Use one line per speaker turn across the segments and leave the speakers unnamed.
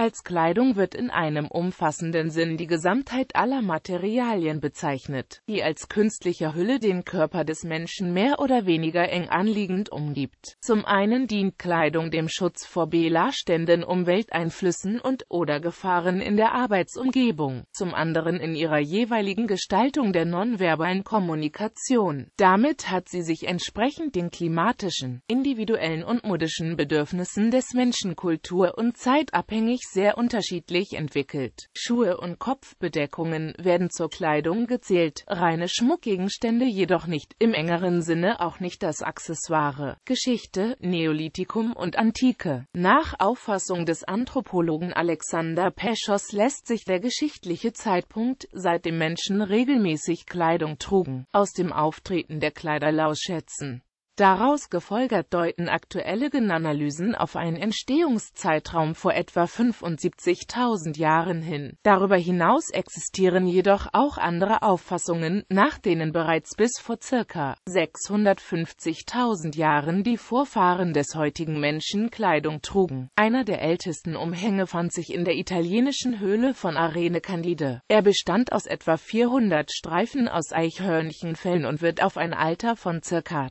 Als Kleidung wird in einem umfassenden Sinn die Gesamtheit aller Materialien bezeichnet, die als künstliche Hülle den Körper des Menschen mehr oder weniger eng anliegend umgibt. Zum einen dient Kleidung dem Schutz vor belastenden Umwelteinflüssen und oder Gefahren in der Arbeitsumgebung, zum anderen in ihrer jeweiligen Gestaltung der nonverbalen Kommunikation. Damit hat sie sich entsprechend den klimatischen, individuellen und modischen Bedürfnissen des Menschen kultur- und zeitabhängig sehr unterschiedlich entwickelt. Schuhe und Kopfbedeckungen werden zur Kleidung gezählt, reine Schmuckgegenstände jedoch nicht, im engeren Sinne auch nicht das Accessoire. Geschichte, Neolithikum und Antike. Nach Auffassung des Anthropologen Alexander Peschos lässt sich der geschichtliche Zeitpunkt, seitdem Menschen regelmäßig Kleidung trugen, aus dem Auftreten der Kleiderlaus schätzen. Daraus gefolgert deuten aktuelle Gen-Analysen auf einen Entstehungszeitraum vor etwa 75.000 Jahren hin. Darüber hinaus existieren jedoch auch andere Auffassungen, nach denen bereits bis vor ca. 650.000 Jahren die Vorfahren des heutigen Menschen Kleidung trugen. Einer der ältesten Umhänge fand sich in der italienischen Höhle von Arene Candide. Er bestand aus etwa 400 Streifen aus Eichhörnchenfellen und wird auf ein Alter von ca.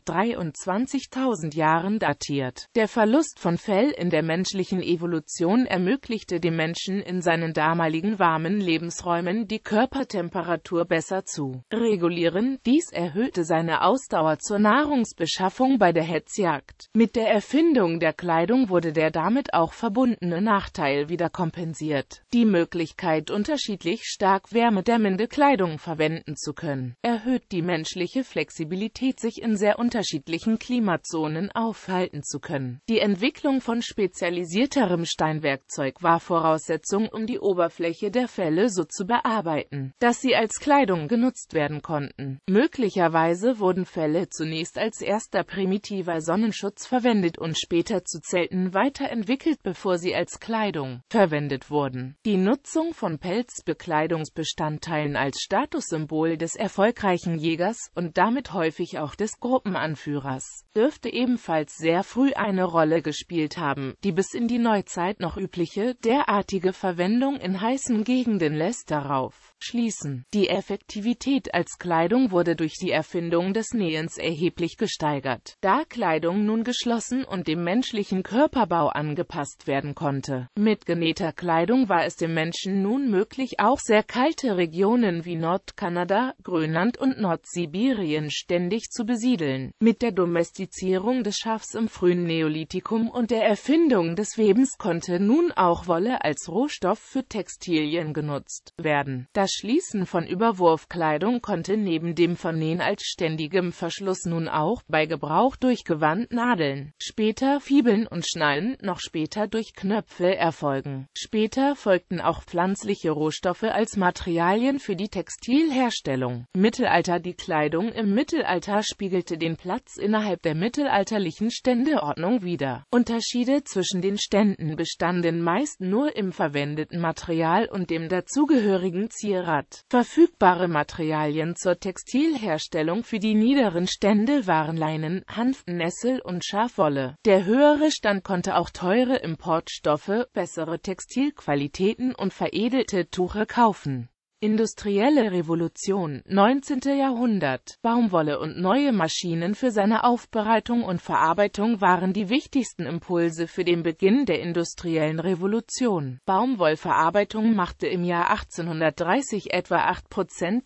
20.000 Jahren datiert. Der Verlust von Fell in der menschlichen Evolution ermöglichte dem Menschen in seinen damaligen warmen Lebensräumen die Körpertemperatur besser zu regulieren, dies erhöhte seine Ausdauer zur Nahrungsbeschaffung bei der Hetzjagd. Mit der Erfindung der Kleidung wurde der damit auch verbundene Nachteil wieder kompensiert. Die Möglichkeit, unterschiedlich stark wärmedämmende Kleidung verwenden zu können, erhöht die menschliche Flexibilität sich in sehr unterschiedlichen gewissen Klimazonen aufhalten zu können. Die Entwicklung von spezialisierterem Steinwerkzeug war Voraussetzung, um die Oberfläche der Felle so zu bearbeiten, dass sie als Kleidung genutzt werden konnten. Möglicherweise wurden Felle zunächst als erster primitiver Sonnenschutz verwendet und später zu Zelten weiterentwickelt, bevor sie als Kleidung verwendet wurden. Die Nutzung von Pelzbekleidungsbestandteilen als Statussymbol des erfolgreichen Jägers und damit häufig auch des Gruppenanführers Pfarrers, dürfte ebenfalls sehr früh eine Rolle gespielt haben. Die bis in die Neuzeit noch übliche, derartige Verwendung in heißen Gegenden lässt darauf schließen. Die Effektivität als Kleidung wurde durch die Erfindung des Nähens erheblich gesteigert, da Kleidung nun geschlossen und dem menschlichen Körperbau angepasst werden konnte. Mit genähter Kleidung war es dem Menschen nun möglich, auch sehr kalte Regionen wie Nordkanada, Grönland und Nordsibirien ständig zu besiedeln. Mit der Domestizierung des Schafs im frühen Neolithikum und der Erfindung des Webens konnte nun auch Wolle als Rohstoff für Textilien genutzt werden. Das Schließen von Überwurfkleidung konnte neben dem Vernähen als ständigem Verschluss nun auch, bei Gebrauch durch Gewandnadeln, später Fibeln und Schnallen, noch später durch Knöpfe erfolgen. Später folgten auch pflanzliche Rohstoffe als Materialien für die Textilherstellung. Mittelalter Die Kleidung im Mittelalter spiegelte den Platz innerhalb der mittelalterlichen Ständeordnung wieder. Unterschiede zwischen den Ständen bestanden meist nur im verwendeten Material und dem dazugehörigen Zierrad. Verfügbare Materialien zur Textilherstellung für die niederen Stände waren Leinen, Nessel und Schafwolle. Der höhere Stand konnte auch teure Importstoffe, bessere Textilqualitäten und veredelte Tuche kaufen. Industrielle Revolution, 19. Jahrhundert Baumwolle und neue Maschinen für seine Aufbereitung und Verarbeitung waren die wichtigsten Impulse für den Beginn der industriellen Revolution. Baumwollverarbeitung machte im Jahr 1830 etwa 8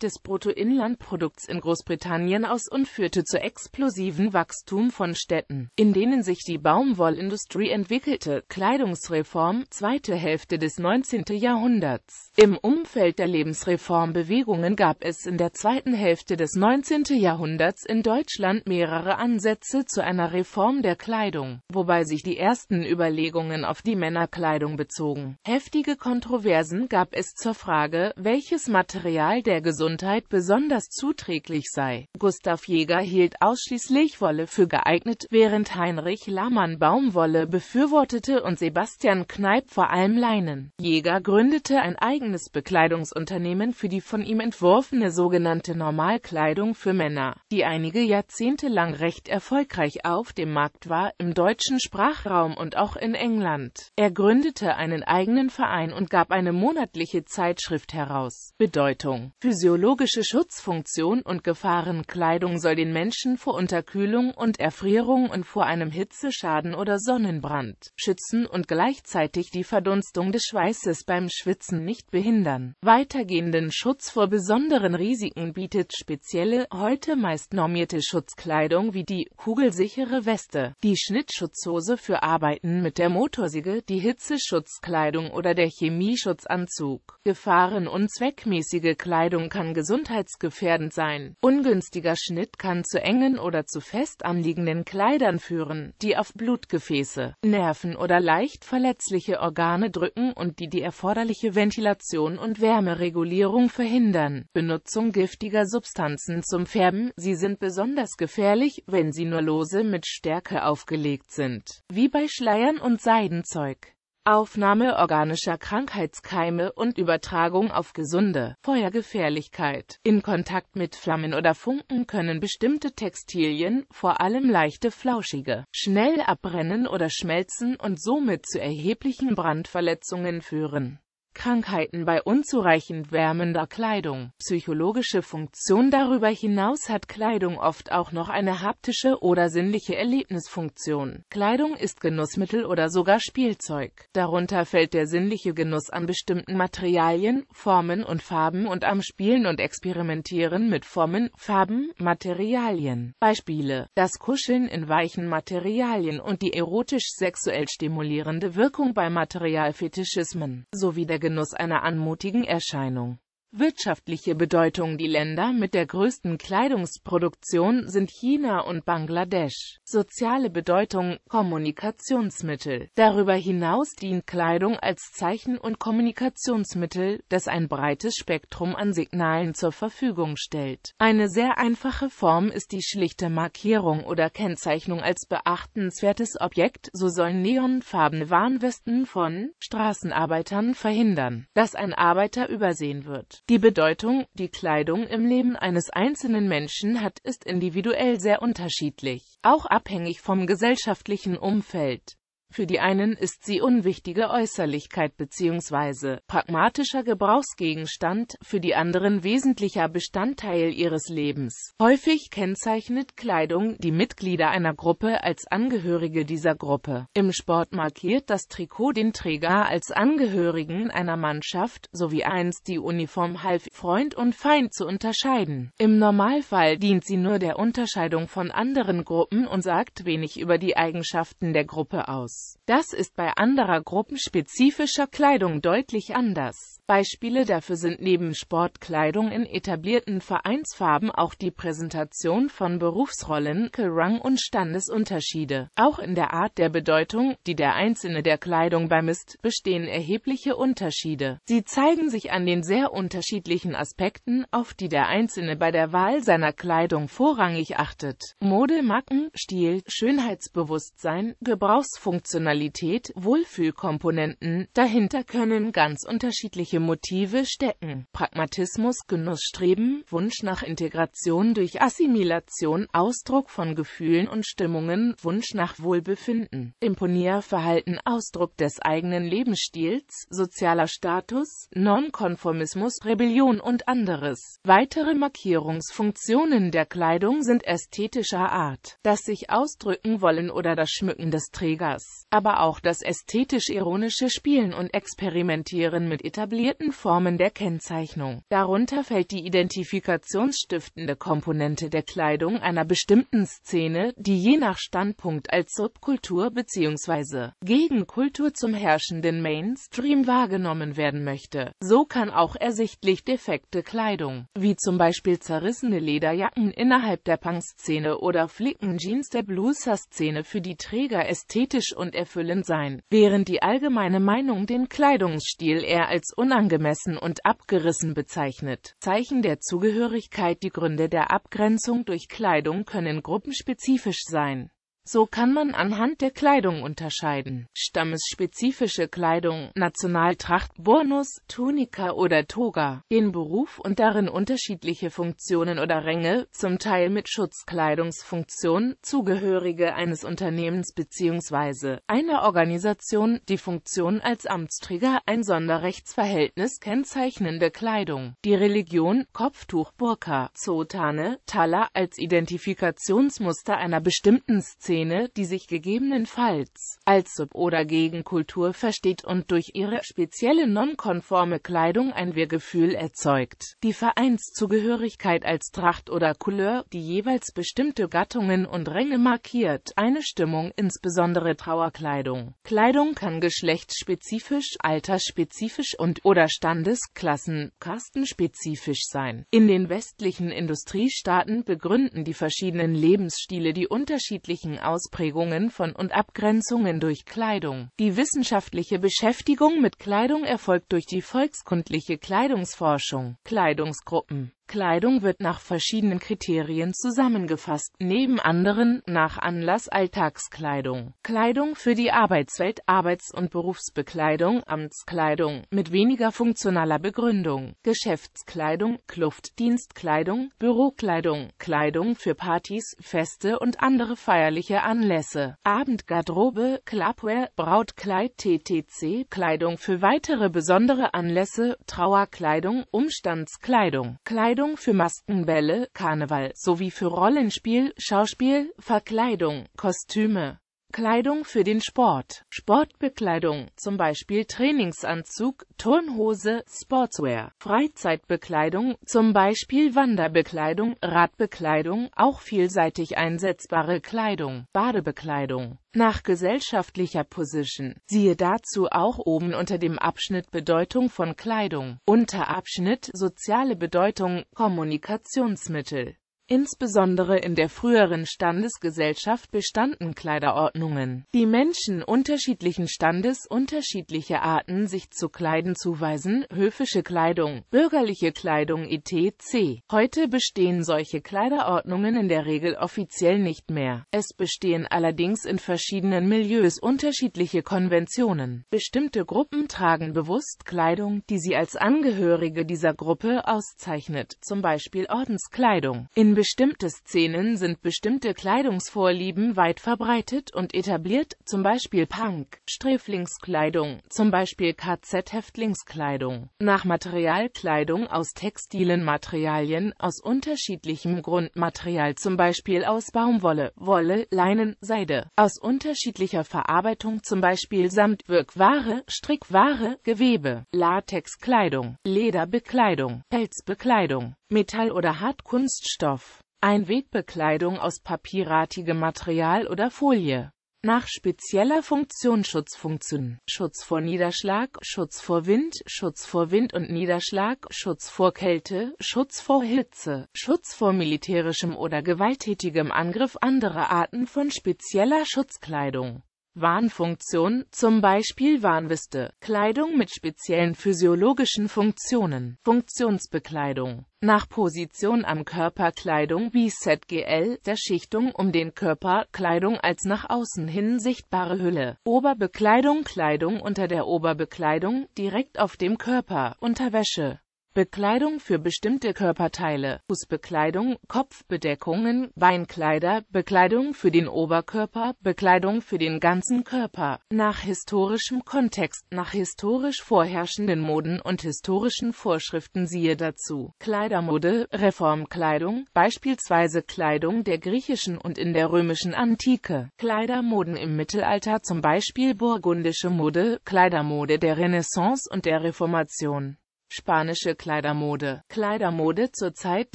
des Bruttoinlandprodukts in Großbritannien aus und führte zu explosiven Wachstum von Städten, in denen sich die Baumwollindustrie entwickelte. Kleidungsreform, zweite Hälfte des 19. Jahrhunderts Im Umfeld der Lebens Landesreformbewegungen gab es in der zweiten Hälfte des 19. Jahrhunderts in Deutschland mehrere Ansätze zu einer Reform der Kleidung, wobei sich die ersten Überlegungen auf die Männerkleidung bezogen. Heftige Kontroversen gab es zur Frage, welches Material der Gesundheit besonders zuträglich sei. Gustav Jäger hielt ausschließlich Wolle für geeignet, während Heinrich Lahmann Baumwolle befürwortete und Sebastian Kneip vor allem Leinen. Jäger gründete ein eigenes Bekleidungsunternehmen Unternehmen für die von ihm entworfene sogenannte Normalkleidung für Männer, die einige Jahrzehnte lang recht erfolgreich auf dem Markt war, im deutschen Sprachraum und auch in England. Er gründete einen eigenen Verein und gab eine monatliche Zeitschrift heraus. Bedeutung Physiologische Schutzfunktion und Gefahrenkleidung soll den Menschen vor Unterkühlung und Erfrierung und vor einem Hitzeschaden oder Sonnenbrand schützen und gleichzeitig die Verdunstung des Schweißes beim Schwitzen nicht behindern. Weitergehend bestehenden Schutz vor besonderen Risiken bietet spezielle, heute meist normierte Schutzkleidung wie die kugelsichere Weste, die Schnittschutzhose für Arbeiten mit der Motorsäge, die Hitzeschutzkleidung oder der Chemieschutzanzug. Gefahren und zweckmäßige Kleidung kann gesundheitsgefährdend sein. Ungünstiger Schnitt kann zu engen oder zu fest anliegenden Kleidern führen, die auf Blutgefäße, Nerven oder leicht verletzliche Organe drücken und die die erforderliche Ventilation und Wärme regulieren Regulierung verhindern. Benutzung giftiger Substanzen zum Färben, sie sind besonders gefährlich, wenn sie nur lose mit Stärke aufgelegt sind, wie bei Schleiern und Seidenzeug. Aufnahme organischer Krankheitskeime und Übertragung auf gesunde Feuergefährlichkeit. In Kontakt mit Flammen oder Funken können bestimmte Textilien, vor allem leichte flauschige, schnell abbrennen oder schmelzen und somit zu erheblichen Brandverletzungen führen. Krankheiten bei unzureichend wärmender Kleidung. Psychologische Funktion Darüber hinaus hat Kleidung oft auch noch eine haptische oder sinnliche Erlebnisfunktion. Kleidung ist Genussmittel oder sogar Spielzeug. Darunter fällt der sinnliche Genuss an bestimmten Materialien, Formen und Farben und am Spielen und Experimentieren mit Formen, Farben, Materialien. Beispiele Das Kuscheln in weichen Materialien und die erotisch-sexuell stimulierende Wirkung bei Materialfetischismen, sowie der Genuss einer anmutigen Erscheinung Wirtschaftliche Bedeutung Die Länder mit der größten Kleidungsproduktion sind China und Bangladesch. Soziale Bedeutung Kommunikationsmittel Darüber hinaus dient Kleidung als Zeichen- und Kommunikationsmittel, das ein breites Spektrum an Signalen zur Verfügung stellt. Eine sehr einfache Form ist die schlichte Markierung oder Kennzeichnung als beachtenswertes Objekt, so sollen neonfarbene Warnwesten von Straßenarbeitern verhindern, dass ein Arbeiter übersehen wird. Die Bedeutung, die Kleidung im Leben eines einzelnen Menschen hat, ist individuell sehr unterschiedlich, auch abhängig vom gesellschaftlichen Umfeld. Für die einen ist sie unwichtige Äußerlichkeit bzw. pragmatischer Gebrauchsgegenstand, für die anderen wesentlicher Bestandteil ihres Lebens. Häufig kennzeichnet Kleidung die Mitglieder einer Gruppe als Angehörige dieser Gruppe. Im Sport markiert das Trikot den Träger als Angehörigen einer Mannschaft, sowie einst die Uniform half Freund und Feind zu unterscheiden. Im Normalfall dient sie nur der Unterscheidung von anderen Gruppen und sagt wenig über die Eigenschaften der Gruppe aus. Das ist bei anderer gruppenspezifischer Kleidung deutlich anders. Beispiele dafür sind neben Sportkleidung in etablierten Vereinsfarben auch die Präsentation von Berufsrollen, Rang- und Standesunterschiede. Auch in der Art der Bedeutung, die der Einzelne der Kleidung beimisst, bestehen erhebliche Unterschiede. Sie zeigen sich an den sehr unterschiedlichen Aspekten, auf die der Einzelne bei der Wahl seiner Kleidung vorrangig achtet. Mode, Macken, Stil, Schönheitsbewusstsein, Gebrauchsfunktionalität, Wohlfühlkomponenten, dahinter können ganz unterschiedliche Motive stecken. Pragmatismus, Genussstreben, Wunsch nach Integration durch Assimilation, Ausdruck von Gefühlen und Stimmungen, Wunsch nach Wohlbefinden, Imponierverhalten, Ausdruck des eigenen Lebensstils, sozialer Status, Nonkonformismus, Rebellion und anderes. Weitere Markierungsfunktionen der Kleidung sind ästhetischer Art, das sich ausdrücken wollen oder das Schmücken des Trägers, aber auch das ästhetisch-ironische Spielen und Experimentieren mit etablierten variierten Formen der Kennzeichnung. Darunter fällt die identifikationsstiftende Komponente der Kleidung einer bestimmten Szene, die je nach Standpunkt als Subkultur bzw. Gegenkultur zum herrschenden Mainstream wahrgenommen werden möchte. So kann auch ersichtlich defekte Kleidung, wie zum Beispiel zerrissene Lederjacken innerhalb der Punk-Szene oder Flicken-Jeans der Blueser-Szene für die Träger ästhetisch und erfüllend sein, während die allgemeine Meinung den Kleidungsstil eher als unangemessen und abgerissen bezeichnet. Zeichen der Zugehörigkeit Die Gründe der Abgrenzung durch Kleidung können gruppenspezifisch sein so kann man anhand der Kleidung unterscheiden. Stammesspezifische Kleidung, Nationaltracht, Burnus, Tunika oder Toga, den Beruf und darin unterschiedliche Funktionen oder Ränge, zum Teil mit Schutzkleidungsfunktion, Zugehörige eines Unternehmens bzw. einer Organisation, die Funktion als Amtsträger, ein Sonderrechtsverhältnis kennzeichnende Kleidung, die Religion, Kopftuch, Burka, Zotane, Tala als Identifikationsmuster einer bestimmten Szene Szene, die sich gegebenenfalls als Sub- oder Gegenkultur versteht und durch ihre spezielle nonkonforme Kleidung ein wir erzeugt. Die Vereinszugehörigkeit als Tracht oder Couleur, die jeweils bestimmte Gattungen und Ränge markiert, eine Stimmung, insbesondere Trauerkleidung. Kleidung kann geschlechtsspezifisch, altersspezifisch und oder Standesklassen, kastenspezifisch sein. In den westlichen Industriestaaten begründen die verschiedenen Lebensstile die unterschiedlichen Ausprägungen von und Abgrenzungen durch Kleidung. Die wissenschaftliche Beschäftigung mit Kleidung erfolgt durch die volkskundliche Kleidungsforschung. Kleidungsgruppen Kleidung wird nach verschiedenen Kriterien zusammengefasst, neben anderen, nach Anlass Alltagskleidung, Kleidung für die Arbeitswelt, Arbeits- und Berufsbekleidung, Amtskleidung, mit weniger funktionaler Begründung, Geschäftskleidung, Kluftdienstkleidung, Bürokleidung, Kleidung für Partys, Feste und andere feierliche Anlässe, Abendgarderobe, Clubwear, Brautkleid, TTC, Kleidung für weitere besondere Anlässe, Trauerkleidung, Umstandskleidung, Kleidung Verkleidung für Maskenbälle, Karneval sowie für Rollenspiel, Schauspiel, Verkleidung, Kostüme, Kleidung für den Sport. Sportbekleidung, zum Beispiel Trainingsanzug, Turnhose, Sportswear. Freizeitbekleidung, zum Beispiel Wanderbekleidung, Radbekleidung, auch vielseitig einsetzbare Kleidung, Badebekleidung. Nach gesellschaftlicher Position. Siehe dazu auch oben unter dem Abschnitt Bedeutung von Kleidung. Unter Abschnitt Soziale Bedeutung Kommunikationsmittel. Insbesondere in der früheren Standesgesellschaft bestanden Kleiderordnungen, die Menschen unterschiedlichen Standes unterschiedliche Arten sich zu kleiden zuweisen, höfische Kleidung, bürgerliche Kleidung etc. Heute bestehen solche Kleiderordnungen in der Regel offiziell nicht mehr. Es bestehen allerdings in verschiedenen Milieus unterschiedliche Konventionen. Bestimmte Gruppen tragen bewusst Kleidung, die sie als Angehörige dieser Gruppe auszeichnet, zum Beispiel Ordenskleidung. In bestimmte Szenen sind bestimmte Kleidungsvorlieben weit verbreitet und etabliert, zum Beispiel Punk, Sträflingskleidung, zum Beispiel KZ-Häftlingskleidung, nach Materialkleidung aus textilen Materialien, aus unterschiedlichem Grundmaterial, zum Beispiel aus Baumwolle, Wolle, Leinen, Seide, aus unterschiedlicher Verarbeitung, zum Beispiel Samtwirkware, Strickware, Gewebe, Latexkleidung, Lederbekleidung, Pelzbekleidung. Metall oder Hartkunststoff. Einwegbekleidung aus papierartigem Material oder Folie. Nach spezieller Funktion Schutzfunktion, Schutz vor Niederschlag, Schutz vor Wind, Schutz vor Wind und Niederschlag, Schutz vor Kälte, Schutz vor Hitze, Schutz vor militärischem oder gewalttätigem Angriff andere Arten von spezieller Schutzkleidung Warnfunktion, zum Beispiel Warnweste, Kleidung mit speziellen physiologischen Funktionen, Funktionsbekleidung, nach Position am Körper Kleidung wie ZGL, der Schichtung um den Körper, Kleidung als nach außen hin sichtbare Hülle, Oberbekleidung, Kleidung unter der Oberbekleidung, direkt auf dem Körper, Unterwäsche, Bekleidung für bestimmte Körperteile, Fußbekleidung, Kopfbedeckungen, Beinkleider, Bekleidung für den Oberkörper, Bekleidung für den ganzen Körper, nach historischem Kontext, nach historisch vorherrschenden Moden und historischen Vorschriften siehe dazu, Kleidermode, Reformkleidung, beispielsweise Kleidung der griechischen und in der römischen Antike, Kleidermoden im Mittelalter zum Beispiel burgundische Mode, Kleidermode der Renaissance und der Reformation. Spanische Kleidermode Kleidermode zur Zeit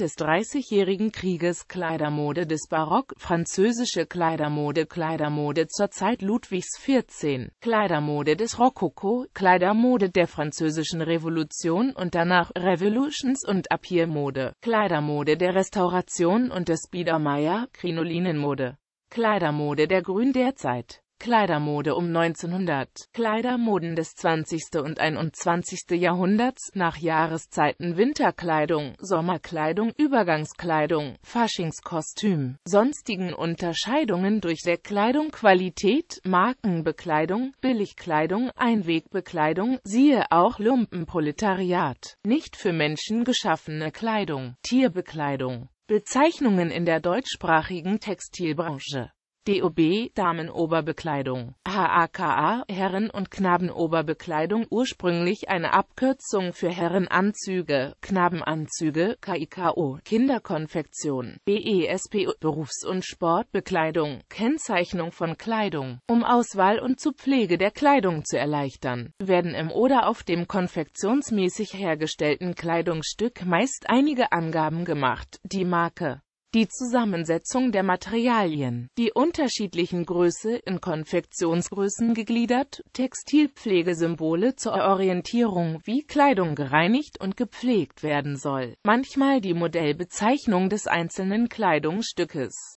des Dreißigjährigen Krieges Kleidermode des Barock Französische Kleidermode Kleidermode zur Zeit Ludwigs XIV Kleidermode des Rokoko Kleidermode der Französischen Revolution und danach Revolutions- und Apiermode Kleidermode der Restauration und des Biedermeier Krinolinenmode Kleidermode der Grün derzeit Kleidermode um 1900 Kleidermoden des 20. und 21. Jahrhunderts nach Jahreszeiten Winterkleidung, Sommerkleidung, Übergangskleidung, Faschingskostüm, sonstigen Unterscheidungen durch der Kleidung Qualität, Markenbekleidung, Billigkleidung, Einwegbekleidung, siehe auch Lumpenproletariat, nicht für Menschen geschaffene Kleidung, Tierbekleidung. Bezeichnungen in der deutschsprachigen Textilbranche DOB Damenoberbekleidung, HAKA Herren- und Knabenoberbekleidung ursprünglich eine Abkürzung für Herrenanzüge, Knabenanzüge, KIKO, Kinderkonfektion, BESPO Berufs- und Sportbekleidung, Kennzeichnung von Kleidung, um Auswahl und zur Pflege der Kleidung zu erleichtern, werden im oder auf dem konfektionsmäßig hergestellten Kleidungsstück meist einige Angaben gemacht, die Marke die Zusammensetzung der Materialien, die unterschiedlichen Größe in Konfektionsgrößen gegliedert, Textilpflegesymbole zur Orientierung, wie Kleidung gereinigt und gepflegt werden soll, manchmal die Modellbezeichnung des einzelnen Kleidungsstückes